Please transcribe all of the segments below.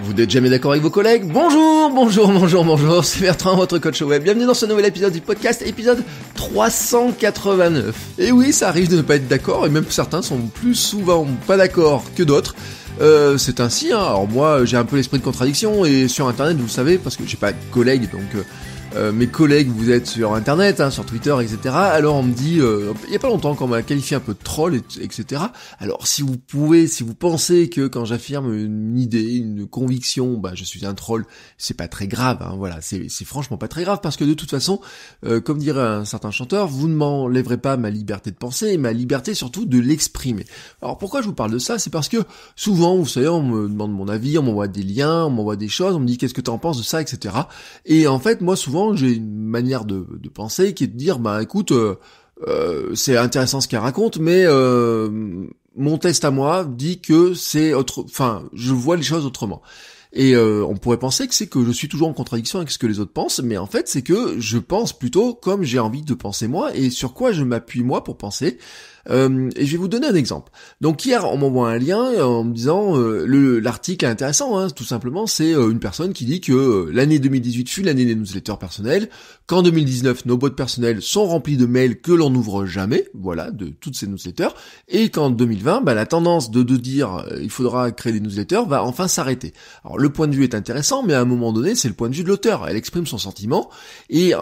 Vous n'êtes jamais d'accord avec vos collègues Bonjour, bonjour, bonjour, bonjour, c'est Bertrand, votre coach web. Bienvenue dans ce nouvel épisode du podcast, épisode 389. Et oui, ça arrive de ne pas être d'accord, et même certains sont plus souvent pas d'accord que d'autres. Euh, c'est ainsi, hein. alors moi j'ai un peu l'esprit de contradiction, et sur internet vous le savez, parce que j'ai pas de collègues, donc... Euh, euh, mes collègues, vous êtes sur internet, hein, sur Twitter, etc. Alors on me dit, euh, il y a pas longtemps qu'on m'a qualifié un peu de troll, etc. Alors si vous pouvez, si vous pensez que quand j'affirme une idée, une conviction, bah je suis un troll, c'est pas très grave, hein, voilà, c'est franchement pas très grave parce que de toute façon, euh, comme dirait un certain chanteur, vous ne m'enlèverez pas ma liberté de penser et ma liberté surtout de l'exprimer. Alors pourquoi je vous parle de ça C'est parce que souvent, vous savez, on me demande mon avis, on m'envoie des liens, on m'envoie des choses, on me dit qu'est-ce que t'en penses de ça, etc. Et en fait, moi souvent j'ai une manière de, penser qui est de dire bah écoute euh, euh, c'est intéressant ce qu'elle raconte mais euh, mon test à moi dit que c'est autre enfin je vois les choses autrement et on pourrait penser que c'est que je suis toujours en contradiction avec ce que les autres pensent, mais en fait c'est que je pense plutôt comme j'ai envie de penser moi et sur quoi je m'appuie moi pour penser. Euh, et je vais vous donner un exemple. Donc hier, on m'envoie un lien euh, en me disant euh, l'article est intéressant, hein, tout simplement, c'est une personne qui dit que l'année 2018 fut l'année des newsletters personnels, qu'en 2019, nos boîtes personnelles sont remplies de mails que l'on n'ouvre jamais, voilà, de toutes ces newsletters, et qu'en 2020, bah, la tendance de, de dire il faudra créer des newsletters va enfin s'arrêter. Alors le point de vue est intéressant, mais à un moment donné, c'est le point de vue de l'auteur. Elle exprime son sentiment, et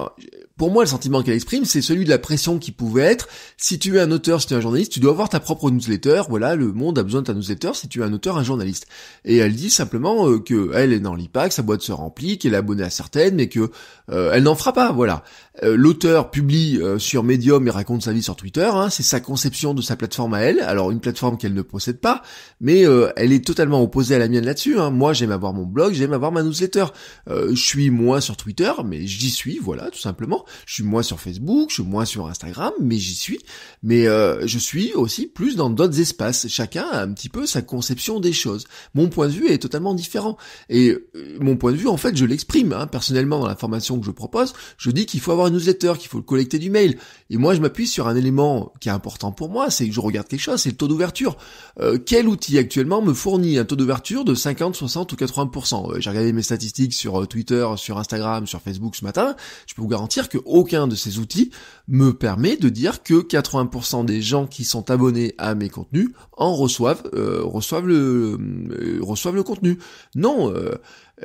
pour moi, le sentiment qu'elle exprime, c'est celui de la pression qui pouvait être. Si tu es un auteur, si tu es un journaliste, tu dois avoir ta propre newsletter. Voilà, le monde a besoin de ta newsletter si tu es un auteur, un journaliste. Et elle dit simplement euh, que elle est dans l'IPA, sa boîte se remplit, qu'elle est abonnée à certaines, mais que euh, elle n'en fera pas. Voilà. Euh, l'auteur publie euh, sur Medium et raconte sa vie sur Twitter. Hein. c'est sa conception de sa plateforme à elle. Alors une plateforme qu'elle ne possède pas, mais elle est totalement opposée à la mienne là-dessus. Hein. Moi, j'aime avoir mon blog, j'aime avoir ma newsletter. je suis moins sur Twitter, mais j'y suis. Voilà, tout simplement je suis moins sur Facebook, je suis moins sur Instagram, mais j'y suis. Mais euh, je suis aussi plus dans d'autres espaces. Chacun a un petit peu sa conception des choses. Mon point de vue est totalement différent. Et euh, mon point de vue, en fait, je l'exprime. Hein. Personnellement, dans la formation que je propose, je dis qu'il faut avoir une newsletter, qu'il faut le collecter du mail. Et moi, je m'appuie sur un élément qui est important pour moi, c'est que je regarde quelque chose, c'est le taux d'ouverture. Euh, quel outil actuellement me fournit un taux d'ouverture de 50, 60 ou 80% J'ai regardé mes statistiques sur Twitter, sur Instagram, sur Facebook ce matin. Je peux vous garantir que aucun de ces outils me permet de dire que 80% des gens qui sont abonnés à mes contenus en reçoivent euh, reçoivent le euh, reçoivent le contenu. Non, euh,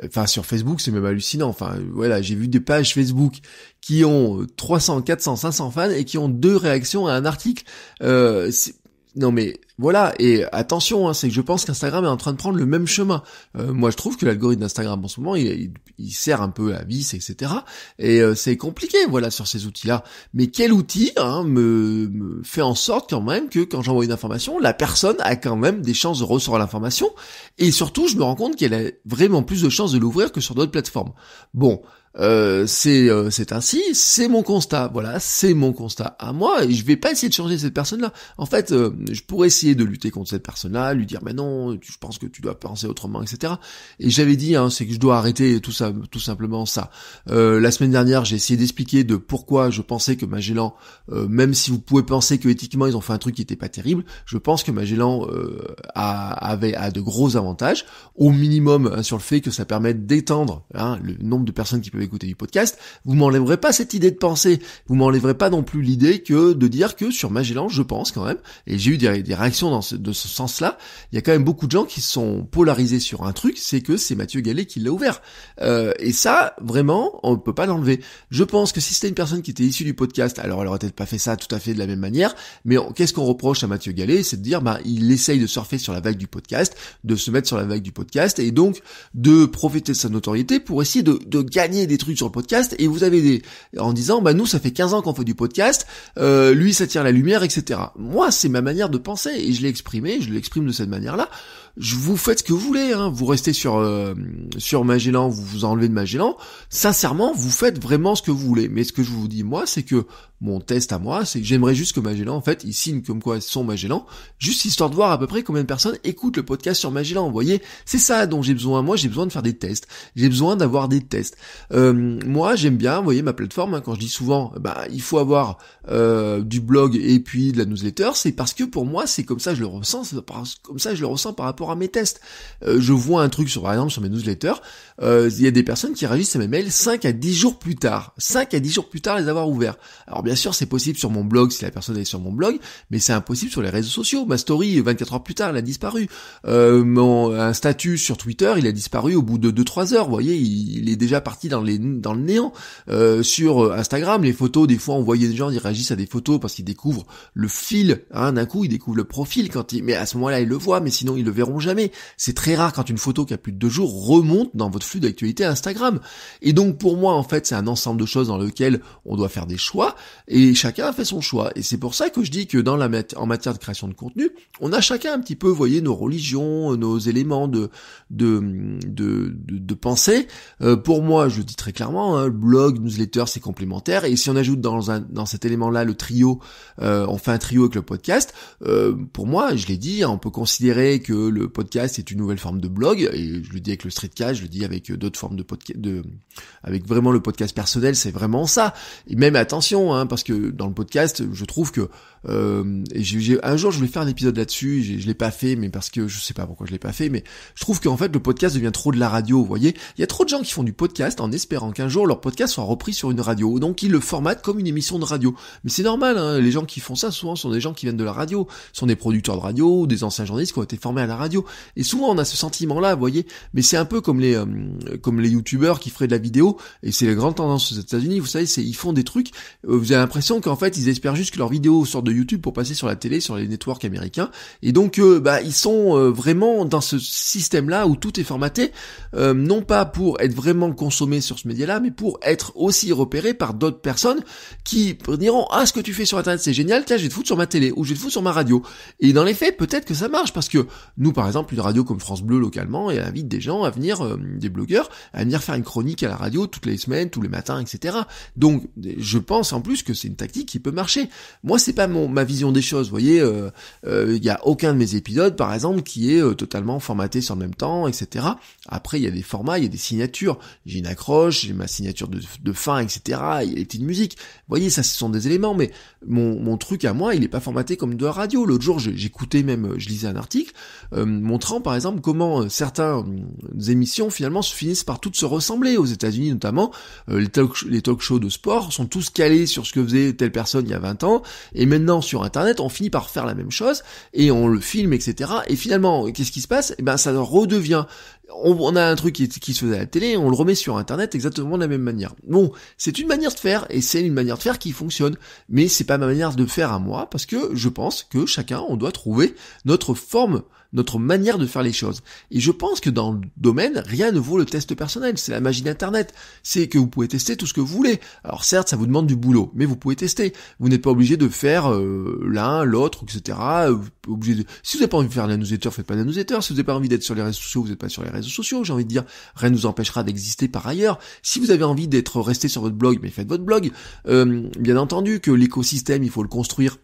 enfin sur Facebook c'est même hallucinant. Enfin voilà, j'ai vu des pages Facebook qui ont 300, 400, 500 fans et qui ont deux réactions à un article. c'est non mais voilà et attention hein, c'est que je pense qu'Instagram est en train de prendre le même chemin. Euh, moi je trouve que l'algorithme d'Instagram en ce moment il, sert un peu à vis etc et euh, c'est compliqué voilà sur ces outils là. Mais quel outil hein, me, me, fait en sorte quand même que quand j'envoie une information la personne a quand même des chances de recevoir l'information et surtout je me rends compte qu'elle a vraiment plus de chances de l'ouvrir que sur d'autres plateformes. Bon euh, c'est euh, c'est ainsi, c'est mon constat. Voilà, c'est mon constat à moi et je vais pas essayer de changer cette personne-là. En fait, euh, je pourrais essayer de lutter contre cette personne-là, lui dire mais non, je pense que tu dois penser autrement, etc. Et j'avais dit hein, c'est que je dois arrêter tout ça, tout simplement ça. la semaine dernière, j'ai essayé d'expliquer de pourquoi je pensais que Magellan, même si vous pouvez penser que éthiquement ils ont fait un truc qui était pas terrible, je pense que Magellan a, avait a de gros avantages, au minimum hein, sur le fait que ça permet d'étendre hein, le nombre de personnes qui peuvent écouter du podcast, vous m'enlèverez pas cette idée de penser, vous m'enlèverez pas non plus l'idée que de dire que sur Magellan, je pense quand même, et j'ai eu des, réactions dans ce, de ce sens-là, il y a quand même beaucoup de gens qui sont polarisés sur un truc, c'est que c'est Mathieu Gallet qui l'a ouvert. Euh, et ça, vraiment, on ne peut pas l'enlever. Je pense que si c'était une personne qui était issue du podcast, alors elle aurait peut-être pas fait ça tout à fait de la même manière, mais qu'est-ce qu'on reproche à Mathieu Gallet C'est de dire, bah, il essaye de surfer sur la vague du podcast, de se mettre sur la vague du podcast, et donc de profiter de sa notoriété pour essayer de, de gagner des trucs sur le podcast et vous avez des en disant bah nous ça fait 15 ans qu'on fait du podcast, euh, lui ça tire la lumière, etc. Moi c'est ma manière de penser et je l'ai exprimé, je l'exprime de cette manière là je vous faites ce que vous voulez, hein. vous restez sur euh, sur Magellan, vous vous enlevez de Magellan. Sincèrement, vous faites vraiment ce que vous voulez. Mais ce que je vous dis moi, c'est que mon test à moi, c'est que j'aimerais juste que Magellan, en fait, il signe comme quoi sont Magellan, juste histoire de voir à peu près combien de personnes écoutent le podcast sur Magellan. Vous voyez, c'est ça dont j'ai besoin. Moi, j'ai besoin de faire des tests. J'ai besoin d'avoir des tests. Euh, moi, j'aime bien, vous voyez, ma plateforme. Hein. quand je dis souvent, bah, il faut avoir euh, du blog et puis de la newsletter, c'est parce que pour moi, c'est comme ça, je le ressens. Comme ça, je le ressens par rapport à mes tests. Euh, je vois un truc sur, par exemple, sur mes newsletters, euh, il y a des personnes qui réagissent à mes mails 5 à 10 jours plus tard. 5 à 10 jours plus tard les avoir ouverts. Alors bien sûr, c'est possible sur mon blog si la personne est sur mon blog, mais c'est impossible sur les réseaux sociaux. Ma story, 24 heures plus tard, elle a disparu. Euh, mon, un statut sur Twitter, il a disparu au bout de 2-3 heures. Vous voyez, il, est déjà parti dans, les, dans le néant. sur Instagram, les photos, des fois, on voyait des gens, ils réagissent à des photos parce qu'ils découvrent le fil. Hein, d'un coup, ils découvrent le profil quand ils... Mais à ce moment-là, ils le voient, mais sinon, ils le verront jamais. C'est très rare quand une photo qui a plus de deux jours remonte dans votre flux d'actualité Instagram. Et donc pour moi, en fait, c'est un ensemble de choses dans lequel on doit faire des choix et chacun a fait son choix. Et c'est pour ça que je dis que dans la en matière de création de contenu, on a chacun un petit peu, vous voyez, nos religions, nos éléments de de de, de, de pensée. Euh, pour moi, je le dis très clairement, hein, blog, newsletter, c'est complémentaire. Et si on ajoute dans un dans cet élément-là le trio, euh, on fait un trio avec le podcast. Euh, pour moi, je l'ai dit, on peut considérer que le podcast est une nouvelle forme de blog, et je le dis avec le streetcast, je le dis avec euh, d'autres formes de podcast, de, avec vraiment le podcast personnel, c'est vraiment ça. Et même attention, hein, parce que dans le podcast, je trouve que euh, un jour je vais faire un épisode là-dessus, je l'ai pas fait, mais parce que je sais pas pourquoi je l'ai pas fait, mais je trouve qu'en fait le podcast devient trop de la radio, vous voyez. Il y a trop de gens qui font du podcast en espérant qu'un jour leur podcast soit repris sur une radio, donc ils le formatent comme une émission de radio. Mais c'est normal, hein, les gens qui font ça souvent sont des gens qui viennent de la radio, sont des producteurs de radio, des anciens journalistes qui ont été formés à la radio. Et souvent on a ce sentiment-là, vous voyez, mais c'est un peu comme les euh, comme les youtubeurs qui feraient de la vidéo, et c'est la grande tendance aux États-Unis, vous savez, c'est ils font des trucs, euh, vous avez l'impression qu'en fait ils espèrent juste que leur vidéo sorte de YouTube pour passer sur la télé, sur les networks américains, et donc euh, bah ils sont vraiment dans ce système-là où tout est formaté, non pas pour être vraiment consommé sur ce média-là, mais pour être aussi repéré par d'autres personnes qui diront ah ce que tu fais sur internet c'est génial, tiens je vais te foutre sur ma télé ou je vais te foutre sur ma radio. Et dans les faits peut-être que ça marche parce que nous par par exemple une radio comme France Bleu localement et elle invite des gens à venir, euh, des blogueurs, à venir faire une chronique à la radio toutes les semaines, tous les matins, etc. Donc je pense en plus que c'est une tactique qui peut marcher. Moi c'est pas mon, ma vision des choses, vous voyez, euh, euh, il euh, y a aucun de mes épisodes par exemple qui est totalement formaté sur le même temps, etc. Après il y a des formats, il y a des signatures, j'ai une accroche, j'ai ma signature de, de fin, etc. Il y a des petites musiques, vous voyez ça ce sont des éléments, mais mon, mon truc à moi il est pas formaté comme de la radio. L'autre jour j'écoutais même, je lisais un article montrant par exemple comment euh, certaines euh, émissions finalement se finissent par toutes se ressembler aux États-Unis notamment. Euh, les, talk shows de sport sont tous calés sur ce que faisait telle personne il y a 20 ans, et maintenant sur Internet, on finit par faire la même chose, et on le filme, etc. Et finalement, qu'est-ce qui se passe Eh ben, ça redevient on, a un truc qui, se faisait à la télé, on le remet sur Internet exactement de la même manière. Bon, c'est une manière de faire, et c'est une manière de faire qui fonctionne, mais c'est pas ma manière de faire à moi, parce que je pense que chacun, on doit trouver notre forme notre manière de faire les choses. Et je pense que dans le domaine, rien ne vaut le test personnel. C'est la magie d'Internet. C'est que vous pouvez tester tout ce que vous voulez. Alors certes, ça vous demande du boulot, mais vous pouvez tester. Vous n'êtes pas obligé de faire euh, l'un, l'autre, etc. obligé de... Si vous n'avez pas envie de faire la newsletter, faites pas la newsletter. Si vous n'avez pas envie d'être sur les réseaux sociaux, vous n'êtes pas sur les réseaux sociaux, j'ai envie de dire. Rien ne nous empêchera d'exister par ailleurs. Si vous avez envie d'être resté sur votre blog, mais faites votre blog. Euh, bien entendu que l'écosystème, il faut le construire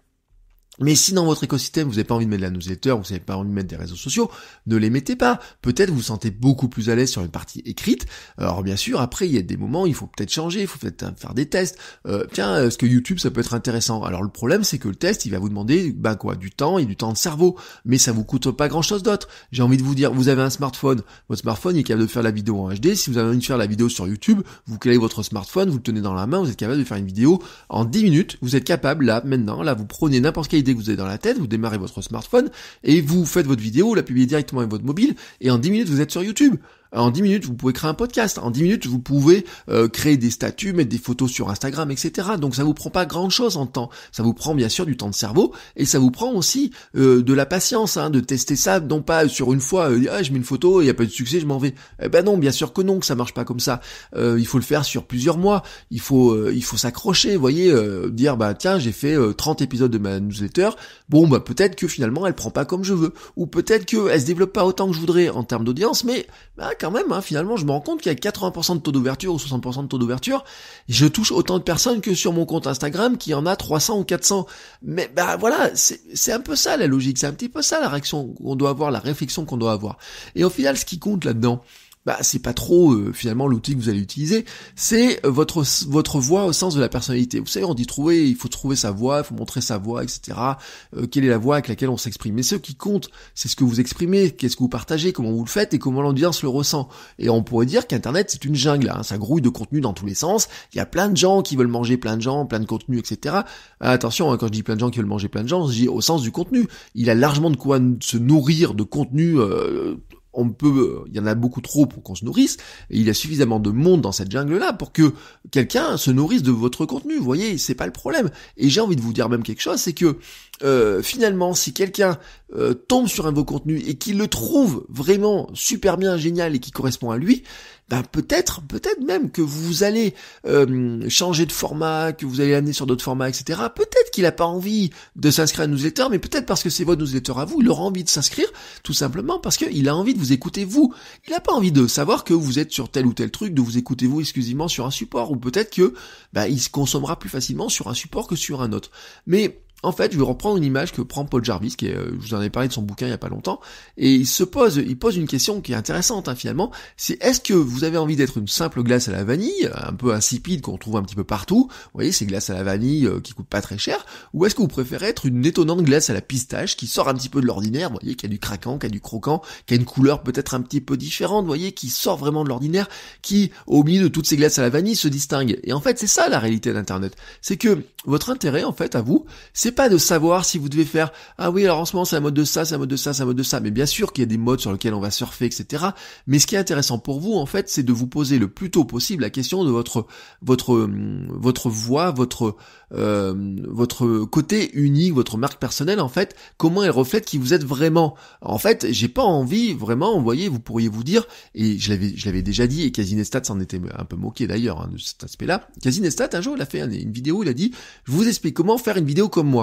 mais si dans votre écosystème, vous n'avez pas envie de mettre de la newsletter, vous n'avez pas envie de mettre des réseaux sociaux, ne les mettez pas. Peut-être vous vous sentez beaucoup plus à l'aise sur une partie écrite. Alors bien sûr, après, il y a des moments, il faut peut-être changer, il faut peut-être euh, faire des tests. Euh, tiens, est-ce que YouTube, ça peut être intéressant Alors le problème, c'est que le test, il va vous demander ben quoi, du temps et du temps de cerveau. Mais ça vous coûte pas grand-chose d'autre. J'ai envie de vous dire, vous avez un smartphone, votre smartphone il est capable de faire la vidéo en HD. Si vous avez envie de faire la vidéo sur YouTube, vous créez votre smartphone, vous le tenez dans la main, vous êtes capable de faire une vidéo en 10 minutes. Vous êtes capable, là, maintenant, là, vous prenez n'importe quelle que vous avez dans la tête, vous démarrez votre smartphone et vous faites votre vidéo, vous la publiez directement avec votre mobile et en 10 minutes vous êtes sur YouTube. Euh, en 10 minutes, vous pouvez créer un podcast. En 10 minutes, vous pouvez euh, créer des statuts, mettre des photos sur Instagram, etc. Donc ça vous prend pas grand chose en temps. Ça vous prend bien sûr du temps de cerveau et ça vous prend aussi euh, de la patience, hein, de tester ça, non pas sur une fois, ah, je mets une photo, il n'y a pas de succès, je m'en vais. Eh ben non, bien sûr que non, que ça marche pas comme ça. il faut le faire sur plusieurs mois. Il faut, il faut s'accrocher, vous voyez, dire bah tiens, j'ai fait 30 épisodes de ma newsletter. Bon bah peut-être que finalement elle prend pas comme je veux, ou peut-être qu'elle elle se développe pas autant que je voudrais en termes d'audience, mais bah, quand même, hein, finalement, je me rends compte qu'il y a 80% de taux d'ouverture ou 60% de taux d'ouverture. Je touche autant de personnes que sur mon compte Instagram qui en a 300 ou 400. Mais bah voilà, c'est un peu ça la logique, c'est un petit peu ça la réaction qu'on doit avoir, la réflexion qu'on doit avoir. Et au final, ce qui compte là-dedans, bah, c'est pas trop euh, finalement l'outil que vous allez utiliser, c'est votre votre voix au sens de la personnalité. Vous savez, on dit trouver, il faut trouver sa voix, il faut montrer sa voix, etc. Euh, quelle est la voix avec laquelle on s'exprime Mais ce qui compte, c'est ce que vous exprimez, qu'est-ce que vous partagez, comment vous le faites et comment l'audience le ressent. Et on pourrait dire qu'Internet c'est une jungle, hein. ça grouille de contenu dans tous les sens. Il y a plein de gens qui veulent manger plein de gens, plein de contenu, etc. Ah, attention, hein, quand je dis plein de gens qui veulent manger plein de gens, je dis au sens du contenu. Il a largement de quoi se nourrir de contenu euh, on peut, il y en a beaucoup trop pour qu'on se nourrisse, et il y a suffisamment de monde dans cette jungle-là pour que quelqu'un se nourrisse de votre contenu, vous voyez, c'est pas le problème. Et j'ai envie de vous dire même quelque chose, c'est que euh, finalement, si quelqu'un euh, tombe sur un de vos contenus et qu'il le trouve vraiment super bien, génial et qui correspond à lui, bah, peut-être, peut-être même que vous allez euh, changer de format, que vous allez l'amener sur d'autres formats, etc. Peut-être qu'il n'a pas envie de s'inscrire à nos newsletter, mais peut-être parce que c'est votre newsletter à vous, il aura envie de s'inscrire, tout simplement parce qu'il a envie de vous écouter vous. Il n'a pas envie de savoir que vous êtes sur tel ou tel truc, de vous écouter vous exclusivement sur un support, ou peut-être que bah, il se consommera plus facilement sur un support que sur un autre. Mais en fait, je vais reprendre une image que prend Paul Jarvis, qui euh, je vous en ai parlé de son bouquin il y a pas longtemps, et il se pose, il pose une question qui est intéressante hein, finalement, c'est est-ce que vous avez envie d'être une simple glace à la vanille, un peu insipide qu'on trouve un petit peu partout, vous voyez ces glaces à la vanille euh, qui coûtent pas très cher, ou est-ce que vous préférez être une étonnante glace à la pistache qui sort un petit peu de l'ordinaire, vous voyez, qui a du craquant, qui a du croquant, qui a une couleur peut-être un petit peu différente, vous voyez, qui sort vraiment de l'ordinaire, qui au milieu de toutes ces glaces à la vanille se distingue. Et en fait, c'est ça la réalité d'Internet, c'est que votre intérêt en fait à vous, c'est c'est pas de savoir si vous devez faire ah oui alors en ce moment c'est un mode de ça, c'est un mode de ça, c'est un mode de ça. Mais bien sûr qu'il y a des modes sur lesquels on va surfer, etc. Mais ce qui est intéressant pour vous en fait, c'est de vous poser le plus tôt possible la question de votre votre hum, votre voix, votre euh, votre côté unique, votre marque personnelle en fait, comment elle reflète qui vous êtes vraiment. En fait, j'ai pas envie vraiment, vous voyez, vous pourriez vous dire et je l'avais je l'avais déjà dit et Casinestat s'en était un peu moqué d'ailleurs hein, de cet aspect-là. Casinestat un jour il a fait une vidéo, il a dit je vous explique comment faire une vidéo comme moi.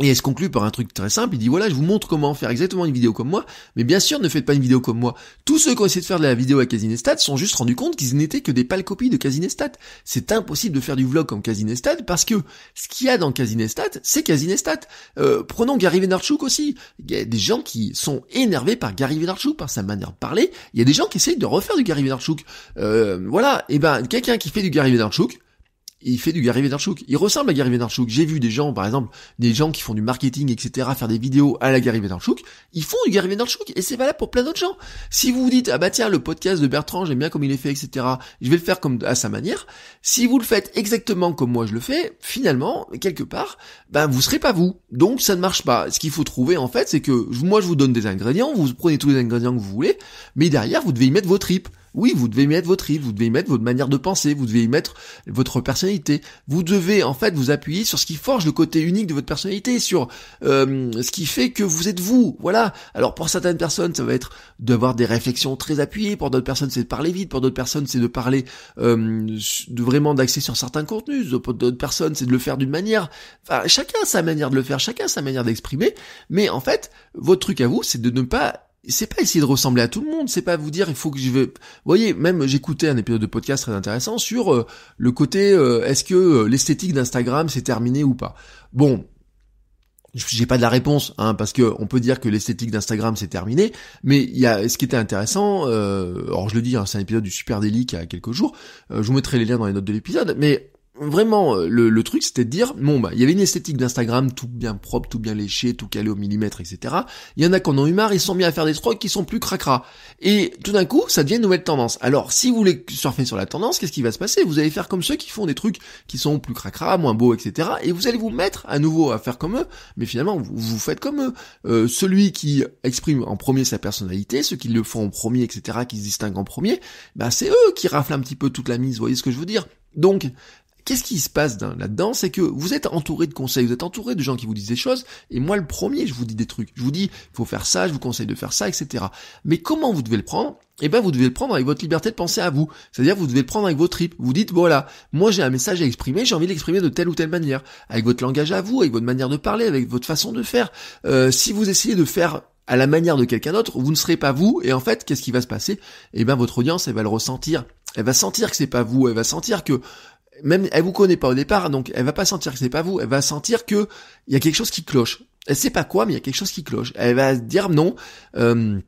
Et elle se conclut par un truc très simple, il dit voilà, je vous montre comment faire exactement une vidéo comme moi, mais bien sûr ne faites pas une vidéo comme moi. Tous ceux qui ont essayé de faire de la vidéo à Casinestat sont juste rendus compte qu'ils n'étaient que des pâles copies de Casinestat. C'est impossible de faire du vlog comme Casinestat parce que ce qu'il y a dans Casinestat, c'est Casinestat. Euh, prenons Gary Vaynerchuk aussi. Il y a des gens qui sont énervés par Gary Vaynerchuk, par sa manière de parler. Il y a des gens qui essayent de refaire du Gary Vaynerchuk. Euh, voilà, et eh ben quelqu'un qui fait du Gary Vaynerchuk, il fait du Gary Vaynerchuk. Il ressemble à Gary Vaynerchuk. J'ai vu des gens, par exemple, des gens qui font du marketing, etc., faire des vidéos à la Gary Vaynerchuk. Ils font du Gary Vaynerchuk et c'est valable pour plein d'autres gens. Si vous vous dites, ah bah tiens, le podcast de Bertrand, j'aime bien comme il est fait, etc., je vais le faire comme à sa manière. Si vous le faites exactement comme moi je le fais, finalement, quelque part, ben vous serez pas vous. Donc ça ne marche pas. Ce qu'il faut trouver, en fait, c'est que moi je vous donne des ingrédients, vous prenez tous les ingrédients que vous voulez, mais derrière, vous devez y mettre vos tripes. Oui, vous devez y mettre votre rythme, vous devez y mettre votre manière de penser, vous devez y mettre votre personnalité. Vous devez en fait vous appuyer sur ce qui forge le côté unique de votre personnalité, sur euh, ce qui fait que vous êtes vous. Voilà. Alors pour certaines personnes, ça va être d'avoir des réflexions très appuyées. Pour d'autres personnes, c'est de parler vite. Pour d'autres personnes, c'est de parler euh, de vraiment d'accès sur certains contenus. Pour d'autres personnes, c'est de le faire d'une manière. Enfin, chacun a sa manière de le faire, chacun a sa manière d'exprimer. Mais en fait, votre truc à vous, c'est de ne pas c'est pas essayer de ressembler à tout le monde, c'est pas vous dire il faut que je veuille... Vous voyez, même j'écoutais un épisode de podcast très intéressant sur euh, le côté euh, est-ce que euh, l'esthétique d'Instagram s'est terminé ou pas. Bon, j'ai pas de la réponse, hein, parce que on peut dire que l'esthétique d'Instagram s'est terminé, mais il y a ce qui était intéressant. alors je le dis, hein, c'est un épisode du Super Délice il y a quelques jours. je vous mettrai les liens dans les notes de l'épisode, mais vraiment euh, le, truc c'était de dire bon bah il y avait une esthétique d'Instagram tout bien propre, tout bien léché, tout calé au millimètre, etc. Il y en a qui en ont eu marre, ils sont bien à faire des trucs qui sont plus cracra. Et tout d'un coup, ça devient une nouvelle tendance. Alors si vous voulez surfer sur la tendance, qu'est-ce qui va se passer Vous allez faire comme ceux qui font des trucs qui sont plus cracra, moins beaux, etc. Et vous allez vous mettre à nouveau à faire comme eux, mais finalement vous, vous faites comme eux. Euh, celui qui exprime en premier sa personnalité, ceux qui le font en premier, etc., qui se distinguent en premier, bah c'est eux qui raflent un petit peu toute la mise, vous voyez ce que je veux dire donc, Qu'est-ce qui se passe là-dedans C'est que vous êtes entouré de conseils, vous êtes entouré de gens qui vous disent des choses, et moi le premier, je vous dis des trucs. Je vous dis, il faut faire ça, je vous conseille de faire ça, etc. Mais comment vous devez le prendre Eh bien, vous devez le prendre avec votre liberté de penser à vous. C'est-à-dire, vous devez le prendre avec vos tripes. Vous dites, voilà, moi j'ai un message à exprimer, j'ai envie de l'exprimer de telle ou telle manière, avec votre langage à vous, avec votre manière de parler, avec votre façon de faire. Euh, si vous essayez de faire à la manière de quelqu'un d'autre, vous ne serez pas vous, et en fait, qu'est-ce qui va se passer Eh bien, votre audience, elle va le ressentir. Elle va sentir que c'est pas vous, elle va sentir que même elle vous connaît pas au départ, donc elle va pas sentir que c'est pas vous, elle va sentir que il y a quelque chose qui cloche. Elle sait pas quoi, mais il y a quelque chose qui cloche. Elle va se dire non. Euh,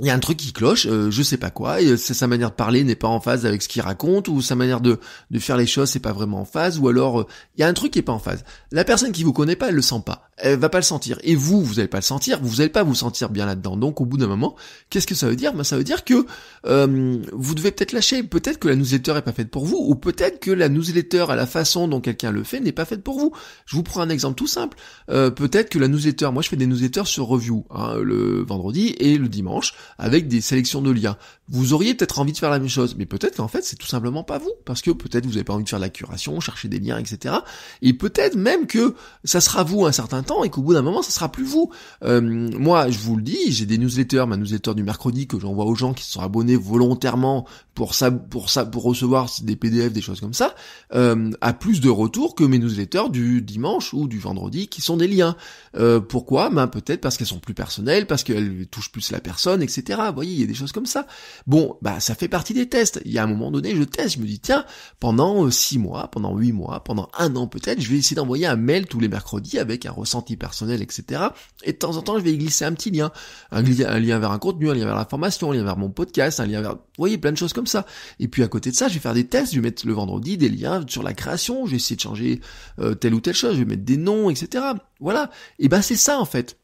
il y a un truc qui cloche, euh, je sais pas quoi, et sa manière de parler n'est pas en phase avec ce qu'il raconte, ou sa manière de, faire les choses n'est pas vraiment en phase, ou alors euh, il y a un truc qui est pas en phase. La personne qui vous connaît pas, elle le sent pas, elle va pas le sentir, et vous, vous allez pas le sentir, vous allez pas vous sentir bien là-dedans. Donc au bout d'un moment, qu'est-ce que ça veut dire ben, ça veut dire que euh, vous devez peut-être lâcher, peut-être que la newsletter est pas faite pour vous, ou peut-être que la newsletter à la façon dont quelqu'un le fait n'est pas faite pour vous. Je vous prends un exemple tout simple. peut-être que la newsletter, moi je fais des newsletters sur review hein, le vendredi et le dimanche avec des sélections de liens. Vous auriez peut-être envie de faire la même chose, mais peut-être qu'en fait c'est tout simplement pas vous, parce que peut-être vous n'avez pas envie de faire la curation, chercher des liens, etc. Et peut-être même que ça sera vous un certain temps et qu'au bout d'un moment ça sera plus vous. Euh, moi, je vous le dis, j'ai des newsletters, ma newsletter du mercredi que j'envoie aux gens qui se sont abonnés volontairement pour ça, pour ça, pour recevoir des PDF, des choses comme ça, euh, à plus de retours que mes newsletters du dimanche ou du vendredi qui sont des liens. Euh, pourquoi Ben peut-être parce qu'elles sont plus personnelles, parce qu'elles touchent plus la personne, etc. Vous voyez, il y a des choses comme ça. Bon, bah ça fait partie des tests. Il y a un moment donné, je teste, je me dis tiens, pendant 6 euh, mois, pendant 8 mois, pendant un an peut-être, je vais essayer d'envoyer un mail tous les mercredis avec un ressenti personnel, etc. Et de temps en temps, je vais glisser un petit lien, un, lien vers un contenu, un lien vers la formation, un lien vers mon podcast, un lien vers, vous voyez, plein de choses comme ça. Et puis à côté de ça, je vais faire des tests, je vais mettre le vendredi des liens sur la création, je vais essayer de changer euh, telle ou telle chose, je vais mettre des noms, etc. Voilà. Et ben c'est ça en fait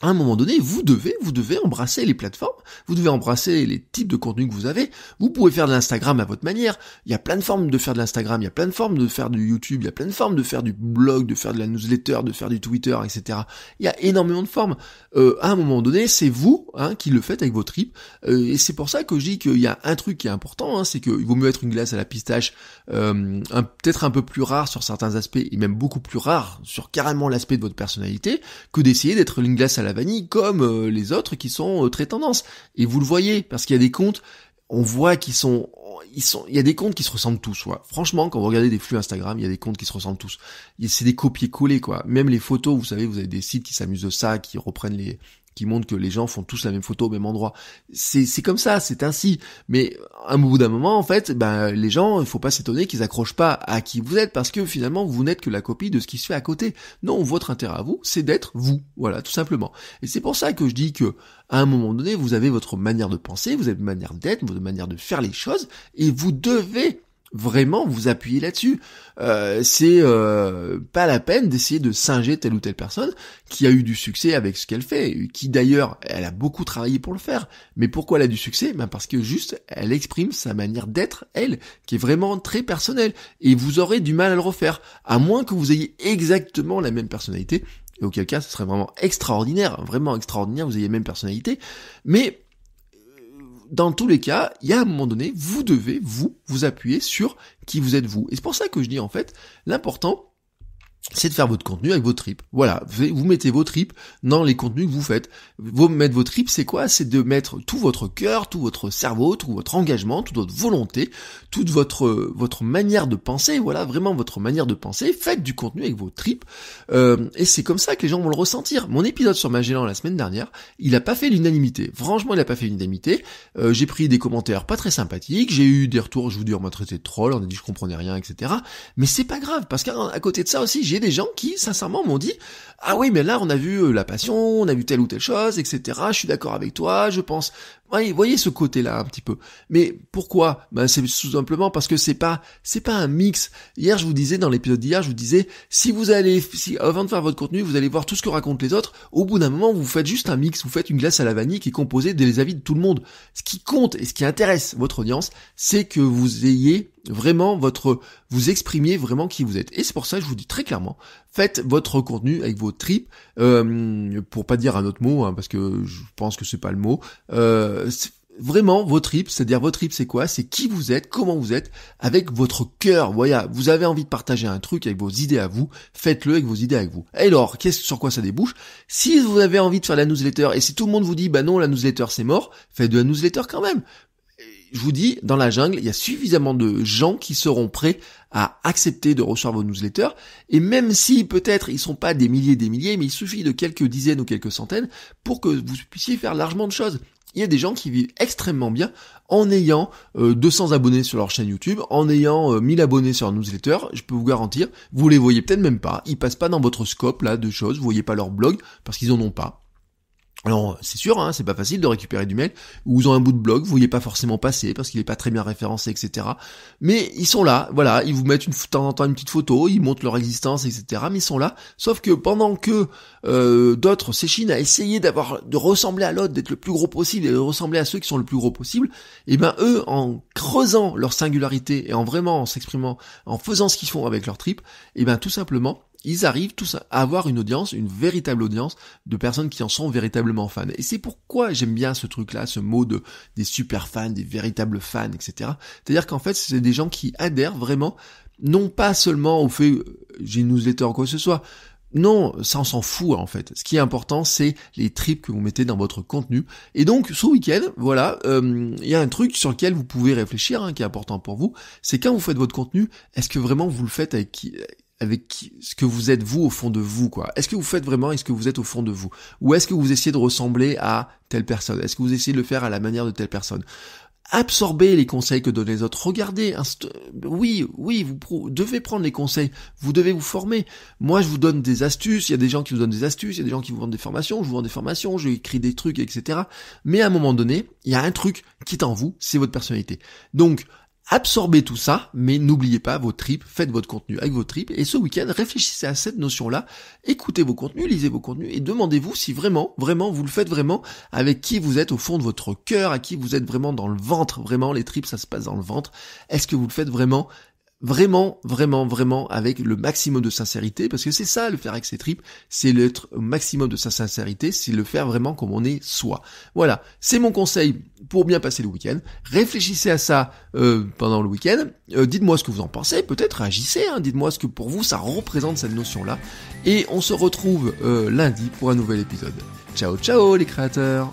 à un moment donné, vous devez, vous devez embrasser les plateformes, vous devez embrasser les types de contenus que vous avez. Vous pouvez faire de l'Instagram à votre manière. Il y a plein de formes de faire de l'Instagram, il y a plein de formes de faire du YouTube, il y a plein de formes de faire du blog, de faire de la newsletter, de faire du Twitter, etc. Il y a énormément de formes. Euh, à un moment donné, c'est vous hein, qui le faites avec vos tripes. Euh, et c'est pour ça que je dis qu'il y a un truc qui est important, hein, c'est qu'il vaut mieux être une glace à la pistache, euh, peut-être un peu plus rare sur certains aspects, et même beaucoup plus rare sur carrément l'aspect de votre personnalité, que d'essayer d'être une glace à la la vanille, comme euh, les autres qui sont euh, très tendance. Et vous le voyez, parce qu'il y a des comptes, on voit qu'ils sont, ils sont, il y a des comptes qui se ressemblent tous. Quoi. Franchement, quand vous regardez des flux Instagram, il y a des comptes qui se ressemblent tous. C'est des copier-coller, quoi. Même les photos, vous savez, vous avez des sites qui s'amusent de ça, qui reprennent les, qui montre que les gens font tous la même photo au même endroit. C'est, comme ça, c'est ainsi. Mais à euh, un bout d'un moment, en fait, ben, les gens, il ne faut pas s'étonner qu'ils n'accrochent pas à qui vous êtes parce que finalement, vous n'êtes que la copie de ce qui se fait à côté. Non, votre intérêt à vous, c'est d'être vous. Voilà, tout simplement. Et c'est pour ça que je dis que, à un moment donné, vous avez votre manière de penser, vous avez votre manière d'être, votre manière de faire les choses et vous devez vraiment vous appuyer là-dessus. Euh, c'est euh, pas la peine d'essayer de singer telle ou telle personne qui a eu du succès avec ce qu'elle fait, qui d'ailleurs elle a beaucoup travaillé pour le faire. Mais pourquoi elle a du succès ben Parce que juste elle exprime sa manière d'être, elle, qui est vraiment très personnelle. Et vous aurez du mal à le refaire, à moins que vous ayez exactement la même personnalité. Et auquel cas, ce serait vraiment extraordinaire, vraiment extraordinaire, vous ayez la même personnalité. Mais dans tous les cas, il y a un moment donné, vous devez, vous, vous appuyer sur qui vous êtes vous. Et c'est pour ça que je dis en fait, l'important, c'est de faire votre contenu avec vos tripes. Voilà, vous mettez vos tripes dans les contenus que vous faites. Vous mettre vos tripes, c'est quoi C'est de mettre tout votre cœur, tout votre cerveau, tout votre engagement, toute votre volonté, toute votre votre manière de penser. Voilà, vraiment votre manière de penser. Faites du contenu avec vos tripes, euh, et c'est comme ça que les gens vont le ressentir. Mon épisode sur Magellan la semaine dernière, il a pas fait l'unanimité. Franchement, il a pas fait l'unanimité. Euh, j'ai pris des commentaires pas très sympathiques. J'ai eu des retours, je vous dis, on m'a traité de troll, on a dit je comprenais rien, etc. Mais c'est pas grave parce qu'à côté de ça aussi j'ai des gens qui, sincèrement, m'ont dit, ah oui, mais là, on a vu euh, la passion, on a vu telle ou telle chose, etc. Je suis d'accord avec toi, je pense. Voyez, voyez ce côté-là un petit peu. Mais pourquoi Ben c'est tout simplement parce que c'est pas c'est pas un mix. Hier, je vous disais dans l'épisode d'hier, je vous disais si vous allez si avant de faire votre contenu, vous allez voir tout ce que racontent les autres. Au bout d'un moment, vous faites juste un mix, vous faites une glace à la vanille qui est composée des avis de tout le monde. Ce qui compte et ce qui intéresse votre audience, c'est que vous ayez vraiment votre vous exprimiez vraiment qui vous êtes. Et c'est pour ça que je vous dis très clairement, faites votre contenu avec vos tripes, euh, pour pas dire un autre mot, hein, parce que je pense que c'est pas le mot. Euh, vraiment vos tripes, c'est-à-dire vos tripes c'est quoi C'est qui vous êtes, comment vous êtes, avec votre cœur. Voilà, vous avez envie de partager un truc avec vos idées à vous, faites-le avec vos idées avec vous. Et alors, qu'est-ce sur quoi ça débouche Si vous avez envie de faire la newsletter et si tout le monde vous dit bah non la newsletter c'est mort, faites de la newsletter quand même je vous dis, dans la jungle, il y a suffisamment de gens qui seront prêts à accepter de recevoir vos newsletters. Et même si peut-être ils sont pas des milliers des milliers, mais il suffit de quelques dizaines ou quelques centaines pour que vous puissiez faire largement de choses. Il y a des gens qui vivent extrêmement bien en ayant 200 euh, abonnés sur leur chaîne YouTube, en ayant 1000 euh, abonnés sur leur newsletter, je peux vous garantir, vous les voyez peut-être même pas, ils passent pas dans votre scope là de choses, vous voyez pas leur blog parce qu'ils en ont pas. Alors c'est sûr, hein, c'est pas facile de récupérer du mail, ou ils ont un bout de blog, vous voyez pas forcément passer parce qu'il est pas très bien référencé, etc. Mais ils sont là, voilà, ils vous mettent une, de temps en temps une petite photo, ils montrent leur existence, etc. Mais ils sont là, sauf que pendant que euh, d'autres s'échinent à essayer d'avoir, de ressembler à l'autre, d'être le plus gros possible et de ressembler à ceux qui sont le plus gros possible, et eh ben eux, en creusant leur singularité et en vraiment en s'exprimant, en faisant ce qu'ils font avec leur trip, et eh ben tout simplement, ils arrivent tous à avoir une audience, une véritable audience de personnes qui en sont véritablement fans. Et c'est pourquoi j'aime bien ce truc-là, ce mot de des super fans, des véritables fans, etc. C'est-à-dire qu'en fait, c'est des gens qui adhèrent vraiment, non pas seulement au fait euh, j'ai une newsletter ou quoi que ce soit. Non, ça on s'en fout en fait. Ce qui est important, c'est les tripes que vous mettez dans votre contenu. Et donc, ce week-end, voilà, euh, il y a un truc sur lequel vous pouvez réfléchir, hein, qui est important pour vous. C'est quand vous faites votre contenu, est-ce que vraiment vous le faites avec qui avec ce que vous êtes vous au fond de vous quoi. Est-ce que vous faites vraiment est ce que vous êtes au fond de vous ou est-ce que vous essayez de ressembler à telle personne Est-ce que vous essayez de le faire à la manière de telle personne Absorbez les conseils que donnent les autres. Regardez, oui, oui, vous devez prendre les conseils. Vous devez vous former. Moi, je vous donne des astuces. Il y a des gens qui vous donnent des astuces. Il y a des gens qui vous vendent des formations. Je vous vends des formations. Je écris des trucs, etc. Mais à un moment donné, il y a un truc qui est en vous, c'est votre personnalité. Donc, absorbez tout ça, mais n'oubliez pas vos tripes, faites votre contenu avec vos tripes, et ce week-end, réfléchissez à cette notion-là, écoutez vos contenus, lisez vos contenus, et demandez-vous si vraiment, vraiment, vous le faites vraiment avec qui vous êtes au fond de votre cœur, à qui vous êtes vraiment dans le ventre, vraiment, les tripes, ça se passe dans le ventre, est-ce que vous le faites vraiment vraiment, vraiment, vraiment avec le maximum de sincérité, parce que c'est ça le faire avec ses tripes, c'est l'être au maximum de sa sincérité, c'est le faire vraiment comme on est soi. Voilà, c'est mon conseil pour bien passer le week-end. Réfléchissez à ça euh, pendant le week-end. Euh, dites-moi ce que vous en pensez, peut-être agissez, hein. dites-moi ce que pour vous ça représente cette notion-là. Et on se retrouve euh, lundi pour un nouvel épisode. Ciao, ciao les créateurs